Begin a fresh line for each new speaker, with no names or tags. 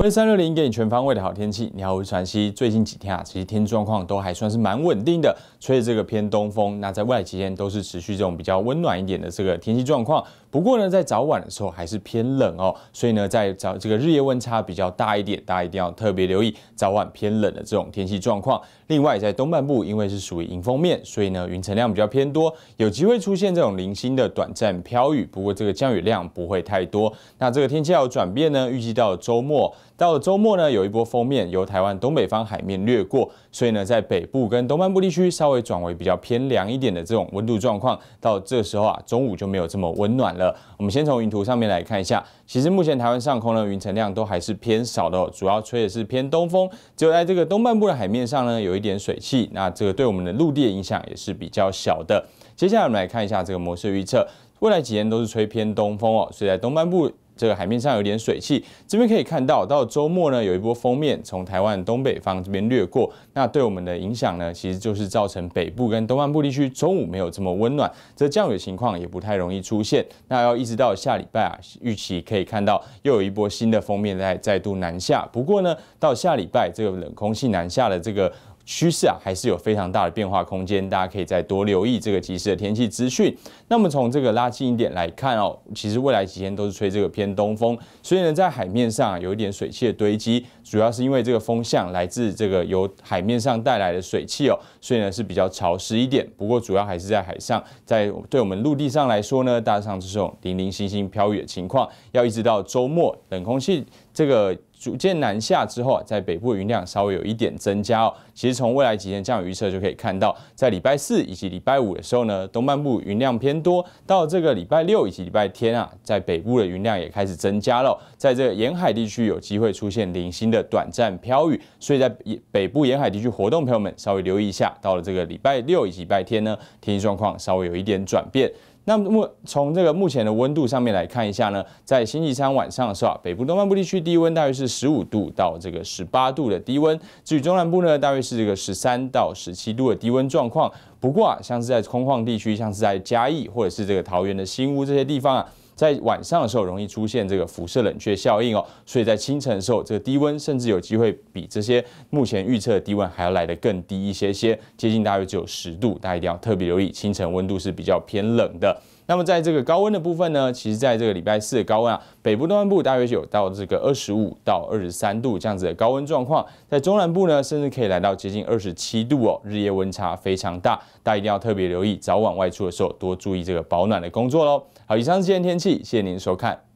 欢迎三六零给你全方位的好天气。你好，我是传熙。最近几天啊，其实天气状况都还算是蛮稳定的，吹这个偏东风。那在未来几天都是持续这种比较温暖一点的这个天气状况。不过呢，在早晚的时候还是偏冷哦，所以呢，在早这个日夜温差比较大一点，大家一定要特别留意早晚偏冷的这种天气状况。另外，在东半部因为是属于迎风面，所以呢，云层量比较偏多，有机会出现这种零星的短暂飘雨。不过这个降雨量不会太多。那这个天气要转变呢，预计到周末。到了周末呢，有一波封面由台湾东北方海面掠过，所以呢，在北部跟东半部地区稍微转为比较偏凉一点的这种温度状况。到这时候啊，中午就没有这么温暖了。我们先从云图上面来看一下，其实目前台湾上空呢，云层量都还是偏少的，哦，主要吹的是偏东风。只有在这个东半部的海面上呢，有一点水汽，那这个对我们的陆地的影响也是比较小的。接下来我们来看一下这个模式预测，未来几天都是吹偏东风哦，所以在东半部。这个海面上有点水汽，这边可以看到，到周末呢有一波封面从台湾东北方这边掠过，那对我们的影响呢，其实就是造成北部跟东半部地区中午没有这么温暖，这降雨情况也不太容易出现。那要一直到下礼拜啊，预期可以看到又有一波新的封面在再度南下。不过呢，到下礼拜这个冷空气南下的这个。趋势啊，还是有非常大的变化空间，大家可以再多留意这个即时的天气资讯。那么从这个拉近一点来看哦，其实未来几天都是吹这个偏东风，所以呢，在海面上有一点水汽的堆积，主要是因为这个风向来自这个由海面上带来的水汽哦，所以呢是比较潮湿一点。不过主要还是在海上，在对我们陆地上来说呢，大上是这种零零星星飘雨的情况，要一直到周末，冷空气这个。逐渐南下之后啊，在北部云量稍微有一点增加哦。其实从未来几天降雨预测就可以看到，在礼拜四以及礼拜五的时候呢，东半部云量偏多；到这个礼拜六以及礼拜天啊，在北部的云量也开始增加了。在这个沿海地区有机会出现零星的短暂飘雨，所以在北部沿海地区活动朋友们稍微留意一下。到了这个礼拜六以及礼拜天呢，天气状况稍微有一点转变。那么从这个目前的温度上面来看一下呢，在星期三晚上的候啊，北部、东半部地区低温大约是十五度到这个十八度的低温，至于中南部呢，大约是这个十三到十七度的低温状况。不过，啊，像是在空旷地区，像是在嘉义或者是这个桃园的新屋这些地方啊。在晚上的时候容易出现这个辐射冷却效应哦，所以在清晨的时候，这个低温甚至有机会比这些目前预测的低温还要来得更低一些些，接近大约只有十度，大家一定要特别留意，清晨温度是比较偏冷的。那么在这个高温的部分呢，其实在这个礼拜四的高温啊，北部、东南部大约有到这个二十五到二十三度这样子的高温状况，在中南部呢，甚至可以来到接近二十七度哦，日夜温差非常大，大家一定要特别留意，早晚外出的时候多注意这个保暖的工作喽。好，以上是今天天气，谢谢您收看。